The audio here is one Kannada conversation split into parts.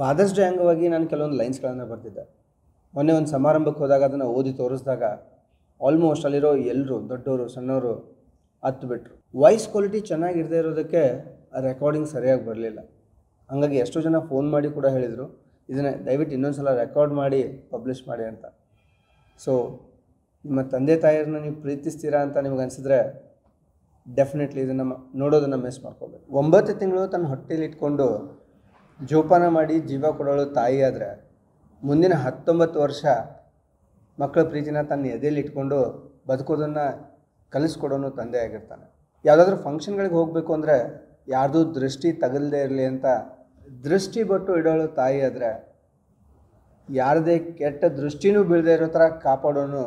ಫಾದರ್ಸ್ ಡೇ ಅಂಗವಾಗಿ ನಾನು ಕೆಲವೊಂದು ಲೈನ್ಸ್ಗಳನ್ನು ಬರೆದಿದ್ದೆ ಮೊನ್ನೆ ಒಂದು ಸಮಾರಂಭಕ್ಕೆ ಹೋದಾಗ ಅದನ್ನು ಓದಿ ತೋರಿಸಿದಾಗ ಆಲ್ಮೋಸ್ಟ್ ಅಲ್ಲಿರೋ ಎಲ್ಲರೂ ದೊಡ್ಡವರು ಸಣ್ಣವರು ಹತ್ತು ಬಿಟ್ಟರು ವಾಯ್ಸ್ ಕ್ವಾಲಿಟಿ ಚೆನ್ನಾಗಿರದೇ ಇರೋದಕ್ಕೆ ರೆಕಾರ್ಡಿಂಗ್ ಸರಿಯಾಗಿ ಬರಲಿಲ್ಲ ಹಾಗಾಗಿ ಎಷ್ಟೋ ಜನ ಫೋನ್ ಮಾಡಿ ಕೂಡ ಹೇಳಿದರು ಇದನ್ನು ದಯವಿಟ್ಟು ಇನ್ನೊಂದು ಸಲ ರೆಕಾರ್ಡ್ ಮಾಡಿ ಪಬ್ಲಿಷ್ ಮಾಡಿ ಅಂತ ಸೊ ನಿಮ್ಮ ತಂದೆ ತಾಯಿಯರನ್ನ ನೀವು ಪ್ರೀತಿಸ್ತೀರಾ ಅಂತ ನಿಮ್ಗೆ ಅನಿಸಿದ್ರೆ ಡೆಫಿನೆಟ್ಲಿ ಇದನ್ನು ನೋಡೋದನ್ನು ಮಿಸ್ ಮಾಡ್ಕೋಬೇಕು ಒಂಬತ್ತು ತಿಂಗಳು ತನ್ನ ಹೊಟ್ಟೆಲಿ ಇಟ್ಕೊಂಡು ಜೋಪಾನ ಮಾಡಿ ಜೀವ ತಾಯಿ ತಾಯಿಯಾದರೆ ಮುಂದಿನ ಹತ್ತೊಂಬತ್ತು ವರ್ಷ ಮಕ್ಕಳ ಪ್ರೀತಿನ ತನ್ನ ಎದೆಯಲ್ಲಿ ಇಟ್ಕೊಂಡು ಬದುಕೋದನ್ನು ಕಲಿಸ್ಕೊಡೋನು ತಂದೆ ಆಗಿರ್ತಾನೆ ಯಾವುದಾದ್ರೂ ಫಂಕ್ಷನ್ಗಳಿಗೆ ಹೋಗಬೇಕು ಅಂದರೆ ಯಾರ್ದೂ ದೃಷ್ಟಿ ತಗಲ್ದೇ ಇರಲಿ ಅಂತ ದೃಷ್ಟಿ ಬಟ್ಟು ಇಡೋಳು ತಾಯಿ ಆದರೆ ಯಾರದೇ ಕೆಟ್ಟ ದೃಷ್ಟಿನೂ ಬೀಳದೇ ಇರೋ ಥರ ಕಾಪಾಡೋನು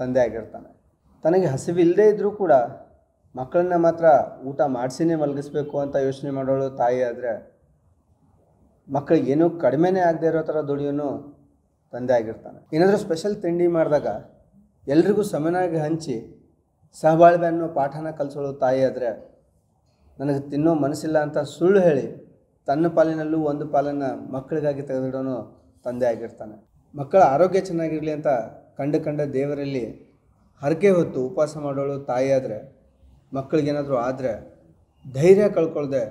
ತಂದೆ ಆಗಿರ್ತಾನೆ ತನಗೆ ಹಸಿವಿಲ್ಲದೆ ಇದ್ದರೂ ಕೂಡ ಮಕ್ಕಳನ್ನ ಮಾತ್ರ ಊಟ ಮಾಡಿಸಿನೇ ಮಲಗಿಸ್ಬೇಕು ಅಂತ ಯೋಚನೆ ಮಾಡೋಳು ತಾಯಿ ಆದರೆ ಮಕ್ಕಳಿಗೆ ಏನೂ ಕಡಿಮೆನೇ ಆಗದೆ ಇರೋ ಥರ ದುಡಿಯೋನು ತಂದೆ ಆಗಿರ್ತಾನೆ ಏನಾದರೂ ಸ್ಪೆಷಲ್ ತಿಂಡಿ ಮಾಡಿದಾಗ ಎಲ್ರಿಗೂ ಸಮನಾಗಿ ಹಂಚಿ ಸಹಬಾಳ್ವೆ ಅನ್ನೋ ಪಾಠನ ಕಲಿಸೋಳು ತಾಯಿ ಆದರೆ ನನಗೆ ತಿನ್ನೋ ಮನಸ್ಸಿಲ್ಲ ಅಂತ ಸುಳ್ಳು ಹೇಳಿ ತನ್ನ ಪಾಲಿನಲ್ಲೂ ಒಂದು ಪಾಲನ್ನು ಮಕ್ಕಳಿಗಾಗಿ ತೆಗೆದಿಡೋನು ತಂದೆ ಆಗಿರ್ತಾನೆ ಮಕ್ಕಳ ಆರೋಗ್ಯ ಚೆನ್ನಾಗಿರಲಿ ಅಂತ ಕಂಡು ಕಂಡ ದೇವರಲ್ಲಿ ಹರಕೆ ಹೊತ್ತು ಉಪವಾಸ ಮಾಡೋಳು ತಾಯಿ ಆದರೆ ಮಕ್ಕಳಿಗೇನಾದರೂ ಆದರೆ ಧೈರ್ಯ ಕಳ್ಕೊಳ್ಳದೆ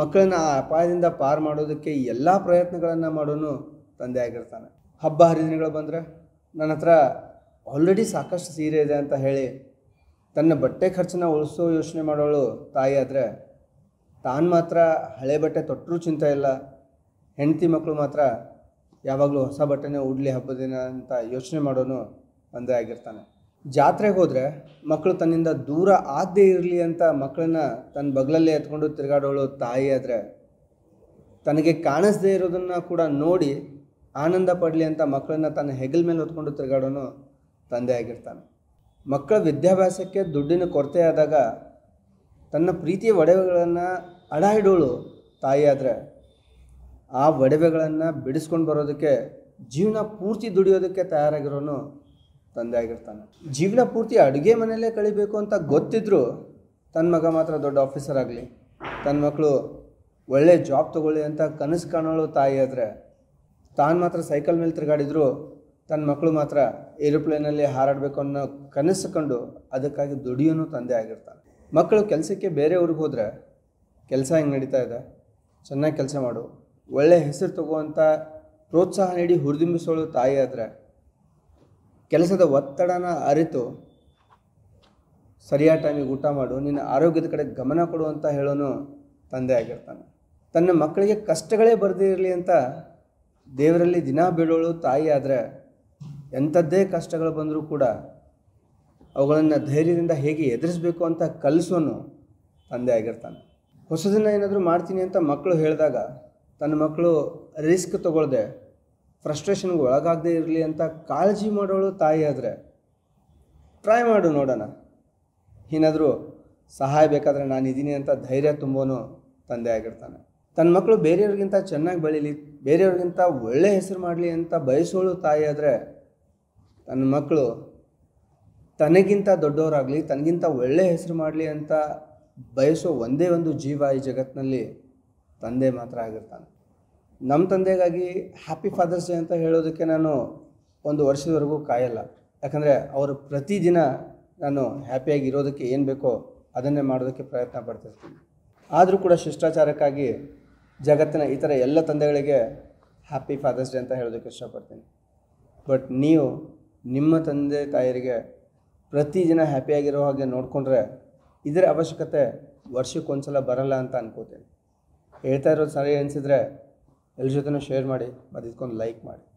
ಮಕ್ಕಳನ್ನ ಆ ಅಪಾಯದಿಂದ ಪಾರು ಮಾಡೋದಕ್ಕೆ ಎಲ್ಲ ಪ್ರಯತ್ನಗಳನ್ನು ಮಾಡೋನು ತಂದೆ ಆಗಿರ್ತಾನೆ ಹಬ್ಬ ಹರಿದಿನಗಳು ಬಂದರೆ ನನ್ನ ಹತ್ರ ಆಲ್ರೆಡಿ ಸಾಕಷ್ಟು ಸೀರೆ ಇದೆ ಅಂತ ಹೇಳಿ ತನ್ನ ಬಟ್ಟೆ ಖರ್ಚನ್ನ ಉಳಿಸೋ ಯೋಚನೆ ಮಾಡೋಳು ತಾಯಿ ಆದರೆ ತಾನು ಮಾತ್ರ ಹಳೆ ಬಟ್ಟೆ ತೊಟ್ಟರೂ ಚಿಂತೆ ಇಲ್ಲ ಹೆಂಡತಿ ಮಕ್ಕಳು ಮಾತ್ರ ಯಾವಾಗಲೂ ಹೊಸ ಬಟ್ಟೆನೇ ಉಡ್ಲಿ ಹಬ್ಬದಿನ ಅಂತ ಯೋಚನೆ ಮಾಡೋನು ತಂದೆ ಆಗಿರ್ತಾನೆ ಜಾತ್ರೆಗೆ ಹೋದರೆ ಮಕ್ಕಳು ತನ್ನಿಂದ ದೂರ ಆಗದೇ ಇರಲಿ ಅಂತ ಮಕ್ಕಳನ್ನ ತನ್ನ ಬಗಲಲ್ಲೇ ಎತ್ಕೊಂಡು ತಿರುಗಾಡೋಳು ತಾಯಿ ಆದರೆ ತನಗೆ ಕಾಣಿಸ್ದೇ ಇರೋದನ್ನು ಕೂಡ ನೋಡಿ ಆನಂದ ಪಡಲಿ ಅಂತ ಮಕ್ಕಳನ್ನ ತನ್ನ ಹೆಗಲ ಮೇಲೆ ಹೊತ್ಕೊಂಡು ತಿರುಗಾಡೋನು ತಂದೆ ಆಗಿರ್ತಾನೆ ಮಕ್ಕಳ ವಿದ್ಯಾಭ್ಯಾಸಕ್ಕೆ ದುಡ್ಡಿನ ಕೊರತೆ ಆದಾಗ ತನ್ನ ಪ್ರೀತಿಯ ಒಡವೆಗಳನ್ನು ಅಡ ಇಡೋಳು ತಾಯಿ ಆದರೆ ಆ ಒಡವೆಗಳನ್ನು ಬಿಡಿಸ್ಕೊಂಡು ಬರೋದಕ್ಕೆ ಜೀವನ ಪೂರ್ತಿ ದುಡಿಯೋದಕ್ಕೆ ತಯಾರಾಗಿರೋನು ತಂದೆ ಆಗಿರ್ತಾನೆ ಜೀವನ ಪೂರ್ತಿ ಅಡುಗೆ ಮನೆಯಲ್ಲೇ ಕಳಿಬೇಕು ಅಂತ ಗೊತ್ತಿದ್ದರೂ ತನ್ನ ಮಗ ಮಾತ್ರ ದೊಡ್ಡ ಆಫೀಸರ್ ಆಗಲಿ ತನ್ನ ಮಕ್ಕಳು ಒಳ್ಳೆ ಜಾಬ್ ತೊಗೊಳ್ಳಿ ಅಂತ ಕನಸು ಕಾಣೋಳು ತಾಯಿ ಆದರೆ ತಾನು ಮಾತ್ರ ಸೈಕಲ್ ಮೇಲೆ ತಿರುಗಾಡಿದ್ರು ತನ್ನ ಮಕ್ಕಳು ಮಾತ್ರ ಏರೋಪ್ಲೇನಲ್ಲಿ ಹಾರಾಡಬೇಕು ಅನ್ನೋ ಕನಸು ಕಂಡು ಅದಕ್ಕಾಗಿ ದುಡಿಯೋನು ತಂದೆ ಆಗಿರ್ತಾನೆ ಮಕ್ಕಳು ಕೆಲಸಕ್ಕೆ ಬೇರೆ ಊರಿಗೆ ಹೋದರೆ ಕೆಲಸ ಹೆಂಗೆ ನಡೀತಾ ಇದೆ ಚೆನ್ನಾಗಿ ಕೆಲಸ ಮಾಡು ಒಳ್ಳೆ ಹೆಸರು ತಗೋ ಅಂತ ಪ್ರೋತ್ಸಾಹ ನೀಡಿ ಹುರಿದುಂಬಿಸೋಳು ತಾಯಿ ಆದರೆ ಕೆಲಸದ ಒತ್ತಡನ ಅರಿತು ಸರಿಯಾದ ಟೈಮಿಗೆ ಊಟ ಮಾಡು ನಿನ್ನ ಆರೋಗ್ಯದ ಕಡೆ ಗಮನ ಕೊಡು ಅಂತ ಹೇಳೋನು ತಂದೆ ಆಗಿರ್ತಾನೆ ತನ್ನ ಮಕ್ಕಳಿಗೆ ಕಷ್ಟಗಳೇ ಇರಲಿ ಅಂತ ದೇವರಲ್ಲಿ ದಿನ ಬೀಳೋಳು ತಾಯಿ ಆದರೆ ಎಂಥದ್ದೇ ಕಷ್ಟಗಳು ಬಂದರೂ ಕೂಡ ಅವುಗಳನ್ನು ಧೈರ್ಯದಿಂದ ಹೇಗೆ ಎದುರಿಸಬೇಕು ಅಂತ ಕಲಿಸೋನು ತಂದೆ ಆಗಿರ್ತಾನೆ ಹೊಸದನ್ನು ಏನಾದರೂ ಮಾಡ್ತೀನಿ ಅಂತ ಮಕ್ಕಳು ಹೇಳಿದಾಗ ತನ್ನ ಮಕ್ಕಳು ರಿಸ್ಕ್ ತಗೊಳ್ಳದೆ ಫ್ರಸ್ಟ್ರೇಷನ್ಗೆ ಒಳಗಾಗದೆ ಇರಲಿ ಅಂತ ಕಾಳಜಿ ಮಾಡೋಳು ತಾಯಿ ಆದರೆ ಟ್ರೈ ಮಾಡು ನೋಡೋಣ ಏನಾದರೂ ಸಹಾಯ ಬೇಕಾದರೆ ನಾನು ಇದ್ದೀನಿ ಅಂತ ಧೈರ್ಯ ತುಂಬೋನು ತಂದೆ ಆಗಿರ್ತಾನೆ ತನ್ನ ಮಕ್ಕಳು ಬೇರೆಯವ್ರಿಗಿಂತ ಚೆನ್ನಾಗಿ ಬೆಳೀಲಿ ಬೇರೆಯವ್ರಿಗಿಂತ ಒಳ್ಳೆ ಹೆಸರು ಮಾಡಲಿ ಅಂತ ಬಯಸೋಳು ತಾಯಿ ಆದರೆ ತನ್ನ ಮಕ್ಕಳು ತನಗಿಂತ ದೊಡ್ಡವರಾಗಲಿ ತನಗಿಂತ ಒಳ್ಳೆ ಹೆಸರು ಮಾಡಲಿ ಅಂತ ಬಯಸೋ ಒಂದೇ ಒಂದು ಜೀವ ಈ ಜಗತ್ತಿನಲ್ಲಿ ತಂದೆ ಮಾತ್ರ ಆಗಿರ್ತಾನೆ ನಮ್ಮ ತಂದೆಗಾಗಿ ಹ್ಯಾಪಿ ಫಾದರ್ಸ್ ಡೇ ಅಂತ ಹೇಳೋದಕ್ಕೆ ನಾನು ಒಂದು ವರ್ಷದವರೆಗೂ ಕಾಯಲ್ಲ ಯಾಕಂದರೆ ಅವರು ಪ್ರತಿದಿನ ನಾನು ಹ್ಯಾಪಿಯಾಗಿ ಇರೋದಕ್ಕೆ ಏನು ಬೇಕೋ ಅದನ್ನೇ ಮಾಡೋದಕ್ಕೆ ಪ್ರಯತ್ನ ಪಡ್ತಿರ್ತೀನಿ ಆದರೂ ಕೂಡ ಶಿಷ್ಟಾಚಾರಕ್ಕಾಗಿ ಜಗತ್ತಿನ ಇತರ ಎಲ್ಲ ತಂದೆಗಳಿಗೆ ಹ್ಯಾಪಿ ಫಾದರ್ಸ್ ಡೇ ಅಂತ ಹೇಳೋದಕ್ಕೆ ಇಷ್ಟಪಡ್ತೀನಿ ಬಟ್ ನೀವು ನಿಮ್ಮ ತಂದೆ ತಾಯಿಯರಿಗೆ ಪ್ರತಿದಿನ ಹ್ಯಾಪಿಯಾಗಿರೋ ಹಾಗೆ ನೋಡಿಕೊಂಡ್ರೆ ಇದರ ಅವಶ್ಯಕತೆ ಸಲ ಬರಲ್ಲ ಅಂತ ಅನ್ಕೋತೀನಿ ಹೇಳ್ತಾ ಇರೋದು ಸರಿ ಅನಿಸಿದ್ರೆ ಎಲ್ಲ ಜೊತೆನೂ ಶೇರ್ ಮಾಡಿ ಮತ್ತು ಇದಕ್ಕೊಂದು ಲೈಕ್ ಮಾಡಿ